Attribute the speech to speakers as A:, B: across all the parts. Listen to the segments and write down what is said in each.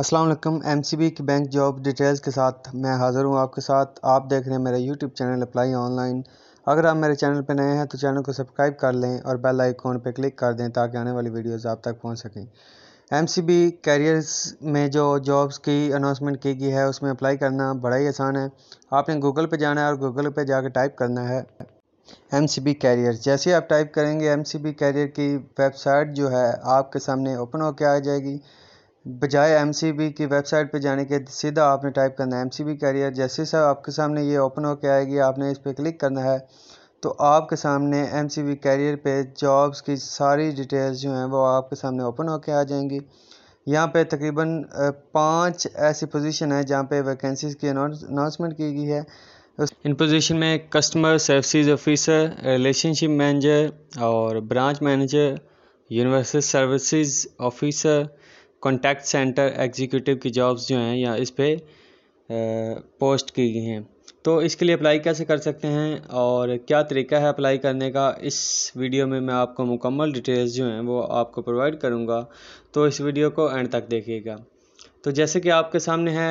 A: Aslam M C B की bank job details के साथ मैं हाज़िर हूँ आपके साथ आप देख रहे हैं मेरा यूट्यूब चैनल अप्लाई ऑनलाइन अगर आप मेरे चैनल पर नए हैं तो चैनल को सब्सक्राइब कर लें और बेल आइकॉन पर क्लिक कर दें ताकि आने वाली वीडियोस आप तक पहुँच सकें एम सी बी कैरियर्स में जो जॉब्स की अनाउंसमेंट की गई है उसमें अप्लाई करना बड़ा ही आसान है आपने गूगल पर जाना है और गूगल पर जाकर टाइप करना है एम सी बी कैरियर जैसे आप टाइप करेंगे एम सी बी कैरियर की वेबसाइट जो है आपके सामने ओपन होकर आ जाएगी बजाय एम सी बी की वेबसाइट पर जाने के सीधा आपने टाइप करना है एम सी बी कैरियर जैसे सर आपके सामने ये ओपन होकर आएगी आपने इस पर क्लिक करना है तो आपके सामने एम सी बी कैरियर पे जॉब्स की सारी डिटेल्स जो हैं वो आपके सामने ओपन होकर आ जाएंगी यहाँ पे तकरीबन पांच ऐसी पोजीशन है जहाँ पे वैकेंसीज की अनाउंसमेंट की गई है इन पोजीशन में customer services officer relationship manager और branch manager universal services officer contact centre executive की जॉब्स जो हैं या इस पर पोस्ट की गई हैं तो इसके लिए अप्लाई कैसे कर सकते हैं और क्या तरीका है अप्लाई करने का इस वीडियो में मैं आपको मुकम्मल डिटेल्स जो हैं वो आपको प्रोवाइड करूँगा तो इस वीडियो को एंड तक देखिएगा तो जैसे कि आपके सामने है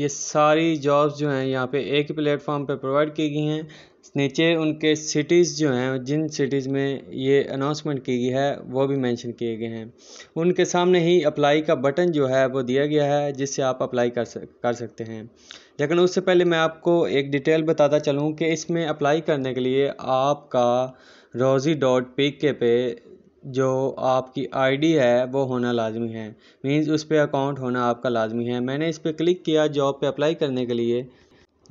A: ये सारी जॉब्स जो हैं यहाँ पे एक ही प्लेटफॉर्म पे प्रोवाइड की गई हैं नीचे उनके सिटीज़ जो हैं जिन सिटीज़ में ये अनाउंसमेंट की गई है वो भी मेंशन किए गए हैं उनके सामने ही अप्लाई का बटन जो है वो दिया गया है जिससे आप अप्लाई कर सक कर सकते हैं लेकिन उससे पहले मैं आपको एक डिटेल बताता चलूँ कि इसमें अप्लाई करने के लिए आपका रोज़ी डॉट पी के पे जो आपकी आईडी है वो होना लाजमी है मींस उस पर अकाउंट होना आपका लाजमी है मैंने इस पर क्लिक किया जॉब पे अप्लाई करने के लिए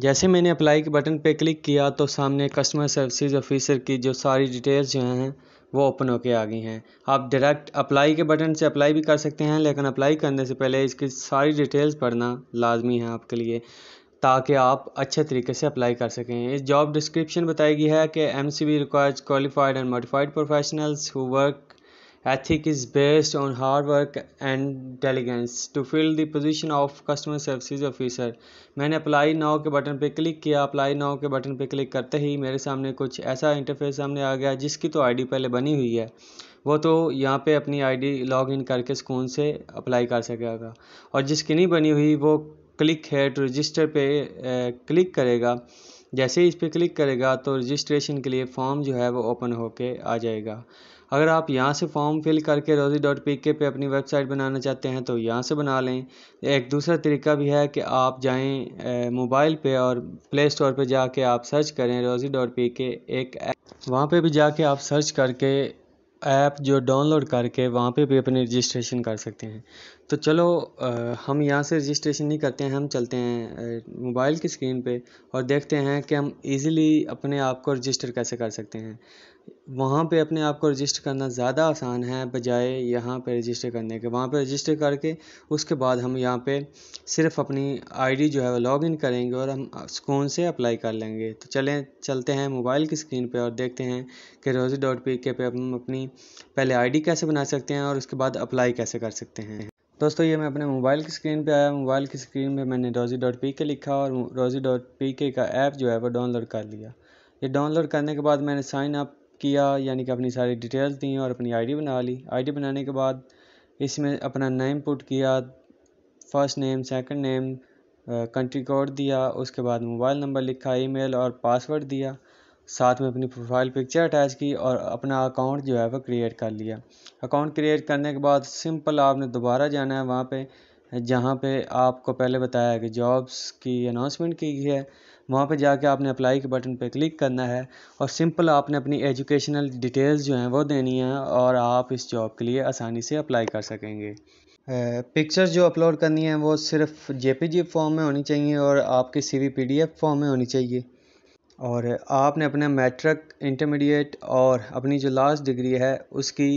A: जैसे मैंने अप्लाई के बटन पे क्लिक किया तो सामने कस्टमर सर्विसेज ऑफिसर की जो सारी डिटेल्स जो हैं वो ओपन होके आ गई हैं आप डायरेक्ट अप्लाई के बटन से अप्लाई भी कर सकते हैं लेकिन अप्लाई करने से पहले इसकी सारी डिटेल्स पढ़ना लाजमी है आपके लिए ताकि आप अच्छे तरीके से अप्लाई कर सकें इस जॉब डिस्क्रिप्शन बताई गई है कि M C B requires qualified and modified professionals who work Ethic is based on hard work and diligence. To fill the position of customer services officer, मैंने apply now के button पे click किया apply now के button पे click करते ही मेरे सामने कुछ ऐसा interface सामने आ गया जिसकी तो ID पहले बनी हुई है वो तो यहाँ पे अपनी आईडी लॉग इन करके सुकून से अप्लाई कर सकेगा और जिसकी नहीं बनी हुई वो क्लिक है टू रजिस्टर पे क्लिक करेगा जैसे ही इस पर क्लिक करेगा तो रजिस्ट्रेशन के लिए फॉर्म जो है वो ओपन होके आ जाएगा अगर आप यहाँ से फॉर्म फिल करके रोजी डॉट पी के पे अपनी वेबसाइट बनाना चाहते हैं तो यहाँ से बना लें एक दूसरा तरीका भी है कि आप जाएं मोबाइल पे और प्ले स्टोर पर जाके आप सर्च करें रोजी डॉट पी के एक वहाँ पे भी जाके आप सर्च करके ऐप जो डाउनलोड करके वहाँ पे भी अपनी रजिस्ट्रेशन कर सकते हैं तो चलो आ, हम यहाँ से रजिस्ट्रेशन नहीं करते हैं हम चलते हैं मोबाइल की स्क्रीन पे और देखते हैं कि हम इजीली अपने आप को रजिस्टर कैसे कर सकते हैं वहाँ पे अपने आप को रजिस्टर करना ज़्यादा आसान है बजाय यहाँ पे रजिस्टर करने के वहाँ पे रजिस्टर करके उसके बाद हम यहाँ पे सिर्फ अपनी आईडी जो है वो लॉगिन करेंगे और हम सुकून से अप्लाई कर लेंगे तो चलें चलते हैं मोबाइल की स्क्रीन पे और देखते हैं कि रोजी डॉट पी के पे हम अपनी पहले आई कैसे बना सकते हैं और उसके बाद अप्लाई कैसे कर सकते हैं दोस्तों ये मैं अपने मोबाइल की स्क्रीन पे आया मोबाइल की स्क्रीन पे मैंने रोजी डॉट पी के लिखा और रोजी डॉट पी के का ऐप जो है वो डाउनलोड कर लिया ये डाउनलोड करने के बाद मैंने साइन अप किया यानी कि अपनी सारी डिटेल्स दी और अपनी आईडी बना ली आईडी बनाने के बाद इसमें अपना नेम पुट किया first name second name country code दिया उसके बाद मोबाइल नंबर लिखा ईमेल और पासवर्ड दिया साथ में अपनी प्रोफाइल पिक्चर अटैच की और अपना अकाउंट जो है वो क्रिएट कर लिया अकाउंट क्रिएट करने के बाद सिंपल आपने दोबारा जाना है वहाँ पर जहाँ पर आपको पहले बताया कि जॉब्स की अनाउंसमेंट की है वहाँ पे जाके आपने अप्लाई के बटन पे क्लिक करना है और सिंपल आपने अपनी एजुकेशनल डिटेल्स जो हैं वो देनी है और आप इस जॉब के लिए आसानी से अप्लाई कर सकेंगे पिक्चर्स जो अपलोड करनी है वो सिर्फ जे फॉर्म में होनी चाहिए और आपकी सी वी फॉर्म में होनी चाहिए और आपने अपने मैट्रिक इंटरमीडिएट और अपनी जो लास्ट डिग्री है उसकी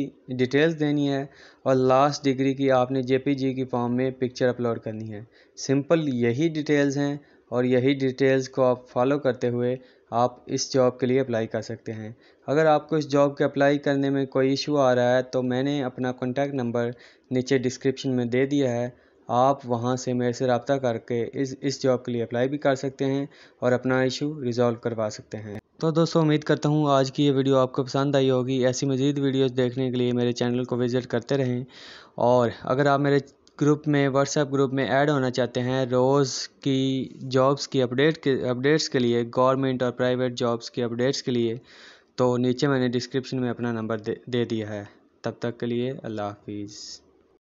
A: डिटेल्स देनी है और लास्ट डिग्री की आपने जे की फॉर्म में पिक्चर अपलोड करनी है सिंपल यही डिटेल्स हैं और यही डिटेल्स को आप फॉलो करते हुए आप इस जॉब के लिए अप्लाई कर सकते हैं अगर आपको इस जॉब के अप्लाई करने में कोई इशू आ रहा है तो मैंने अपना कॉन्टैक्ट नंबर नीचे डिस्क्रिप्शन में दे दिया है आप वहाँ से मेरे से रबता करके इस इस जॉब के लिए अप्लाई भी कर सकते हैं और अपना इशू रिज़ॉल्व करवा सकते हैं तो दोस्तों उम्मीद करता हूँ आज की ये वीडियो आपको पसंद आई होगी ऐसी मज़ीद वीडियोस देखने के लिए मेरे चैनल को विज़िट करते रहें और अगर आप मेरे ग्रुप में व्हाट्सएप ग्रुप में ऐड होना चाहते हैं रोज़ की जॉब्स की अपडेट के अपडेट्स के लिए गवर्नमेंट और प्राइवेट जॉब्स की अपडेट्स के लिए तो नीचे मैंने डिस्क्रिप्शन में अपना नंबर दे दे दिया है तब तक के लिए अल्लाह हाफिज़